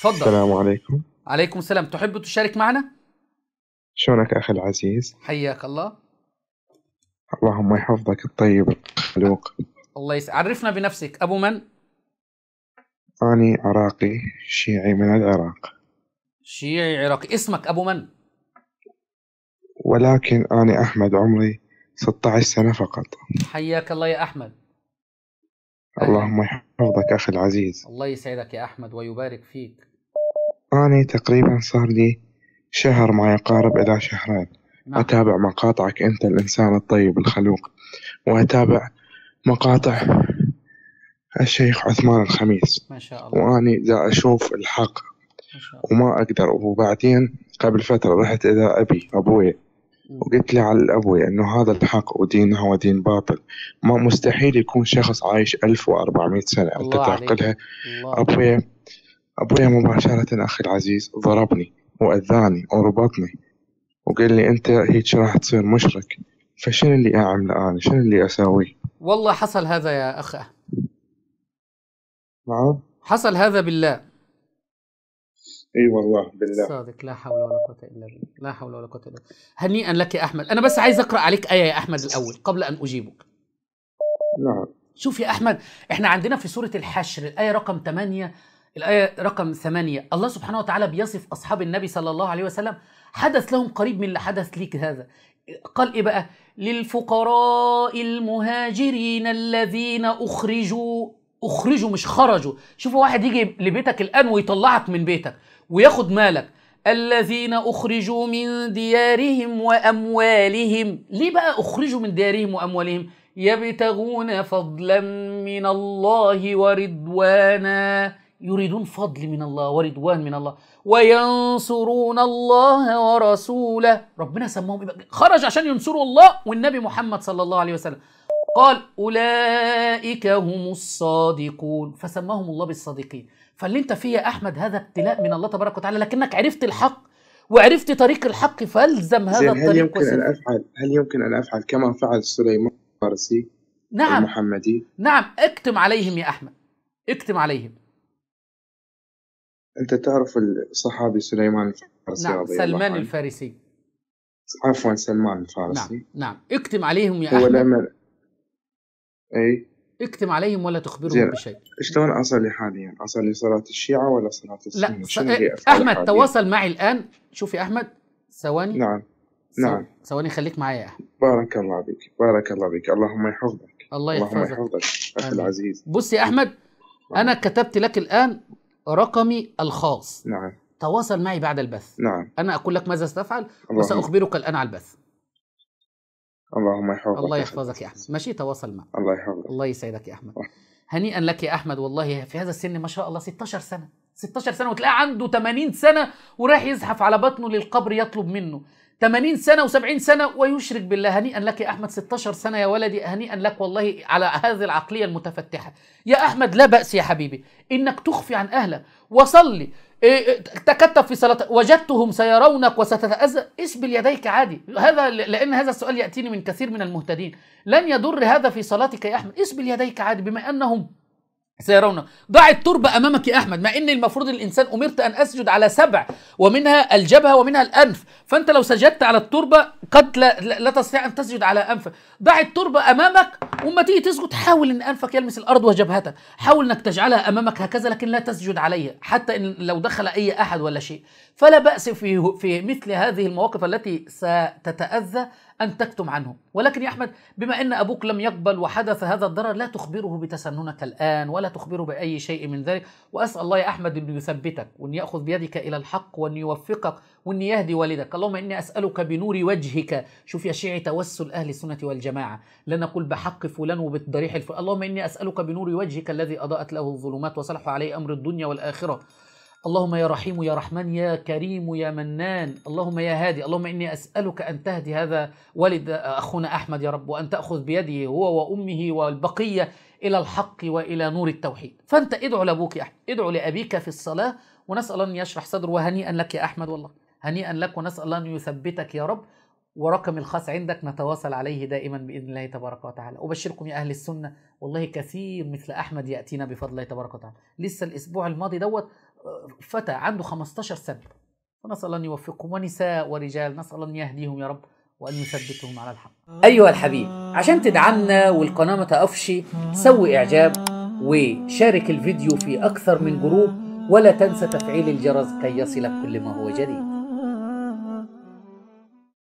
تفضل السلام عليكم عليكم السلام تحب تشارك معنا؟ شلونك أخي العزيز؟ حياك الله اللهم يحفظك الطيب الخلوق الله يس... عرفنا بنفسك أبو من؟ أني عراقي شيعي من العراق شيعي عراقي اسمك أبو من؟ ولكن أنا أحمد عمري 16 سنة فقط حياك الله يا أحمد اللهم يحفظك أخي العزيز الله يسعدك يا أحمد ويبارك فيك أنا تقريبا صار لي شهر ما يقارب إلى شهرين نعم. أتابع مقاطعك أنت الإنسان الطيب الخلوق وأتابع مقاطع الشيخ عثمان الخميس ما شاء الله وأني دا أشوف الحق ما شاء الله. وما أقدر وبعدين قبل فترة رحت إلى أبي أبوي وقلت لي على الأبوي أنه هذا الحق ودينها ودين باطل ما مستحيل يكون شخص عايش 1400 سنة أنت تعقلها أبويا أبويا مباشرة أخي العزيز ضربني وأذاني وربطني وقال لي أنت هيك راح تصير مشرك فشنو اللي أعمله أنا شنو اللي أساويه والله حصل هذا يا أخي نعم حصل هذا بالله اي والله بالله صادق لا حول ولا قوه الا بالله لا حول ولا قوه الا بالله هنيئا لك يا احمد انا بس عايز اقرا عليك ايه يا احمد الاول قبل ان اجيبك نعم شوف يا احمد احنا عندنا في سوره الحشر الايه رقم 8 الايه رقم 8 الله سبحانه وتعالى بيصف اصحاب النبي صلى الله عليه وسلم حدث لهم قريب من اللي حدث ليك هذا قال ايه بقى للفقراء المهاجرين الذين اخرجوا اخرجوا مش خرجوا شوفوا واحد يجي لبيتك الان ويطلعك من بيتك وياخد مالك الذين اخرجوا من ديارهم واموالهم ليه بقى اخرجوا من ديارهم واموالهم يبتغون فضلا من الله ورضوانا يريدون فضل من الله ورضوان من الله وينصرون الله ورسوله ربنا سماهم خرج عشان ينصروا الله والنبي محمد صلى الله عليه وسلم قال أولئك هم الصادقون فسماهم الله بالصادقين فاللي انت فيه يا أحمد هذا ابتلاء من الله تبارك وتعالى لكنك عرفت الحق وعرفت طريق الحق فالزم هذا الطريق هل يمكن أن أفعل هل يمكن أن أفعل كما فعل سليمان الفارسي نعم المحمدي نعم اكتم عليهم يا أحمد اكتم عليهم أنت تعرف الصحابي سليمان الفارسي نعم سلمان الفارسي عفوا سلمان الفارسي نعم نعم اكتم عليهم يا أحمد اي اكتم عليهم ولا تخبرهم بشيء شلون اصلي حاليا؟ اصلي صلاه الشيعه ولا صلاه السنه؟ إيه، لا س... احمد حالياً. تواصل معي الان شوف يا احمد ثواني نعم نعم ثواني خليك معايا يا احمد بارك الله بك بارك الله بك اللهم يحفظك الله يحفظك اللهم يحفظك اخي العزيز بص يا احمد انا كتبت لك الان رقمي الخاص نعم تواصل معي بعد البث نعم انا اقول لك ماذا ستفعل وساخبرك الان على البث اللهم يحفظك الله يحفظك يا احمد ماشي تواصل معك الله يحفظك الله يسعدك يا احمد هنيئا لك يا احمد والله في هذا السن ما شاء الله 16 سنه 16 سنه وتلاقيه عنده 80 سنه ورايح يزحف على بطنه للقبر يطلب منه 80 سنة و70 سنة ويشرك بالله هنيئا لك يا أحمد 16 سنة يا ولدي هنيئا لك والله على هذه العقلية المتفتحة يا أحمد لا بأس يا حبيبي إنك تخفي عن أهلك وصلي إيه، إيه، تكتف في صلاة وجدتهم سيرونك وستتأذى اسبل يديك عادي هذا لأن هذا السؤال يأتيني من كثير من المهتدين لن يضر هذا في صلاتك يا أحمد اسبل يديك عادي بما أنهم سيرون ضع التربة أمامك يا أحمد مع أن المفروض الإنسان أمرت أن أسجد على سبع ومنها الجبهة ومنها الأنف فأنت لو سجدت على التربة قد لا, لا تستطيع أن تسجد على أنفك ضع التربة أمامك وما تيجي تسجد حاول أن أنفك يلمس الأرض وجبهتك حاول أنك تجعلها أمامك هكذا لكن لا تسجد عليها حتى إن لو دخل أي أحد ولا شيء فلا بأس في, في مثل هذه المواقف التي ستتأذى أن تكتم عنه ولكن يا أحمد بما أن أبوك لم يقبل وحدث هذا الضرر لا تخبره بتسننك الآن ولا تخبره بأي شيء من ذلك وأسأل الله يا أحمد أن يثبتك وأن يأخذ بيدك إلى الحق وأن يوفقك وأن يهدي والدك اللهم إني أسألك بنور وجهك شوف يا شيعي توسل أهل السنة والجماعة لا نقول بحق فلان وبالضريح الفلان اللهم إني أسألك بنور وجهك الذي أضاءت له الظلمات وصلح عليه أمر الدنيا والآخرة اللهم يا رحيم يا رحمن يا كريم يا منان اللهم يا هادي اللهم إني أسألك أن تهدي هذا ولد أخونا أحمد يا رب وأن تأخذ بيده هو وأمه والبقية إلى الحق وإلى نور التوحيد فأنت ادعو لأبوك يا أحمد ادعو لأبيك في الصلاة ونسأل أن يشرح صدره وهنيئا لك يا أحمد والله هنيئا لك ونسأل الله أن يثبتك يا رب ورقم الخاص عندك نتواصل عليه دائما باذن الله تبارك وتعالى ابشركم يا اهل السنه والله كثير مثل احمد ياتينا بفضل الله تبارك وتعالى لسه الاسبوع الماضي دوت فتى عنده 15 سنة فنسأل أن يوفقهم ونساء ورجال نسأل أن يهديهم يا رب وأن يثبتهم على الحق أيها الحبيب عشان تدعمنا والقناة ما تقفش سوي إعجاب وشارك الفيديو في أكثر من جروب ولا تنسى تفعيل الجرس كي يصلك كل ما هو جديد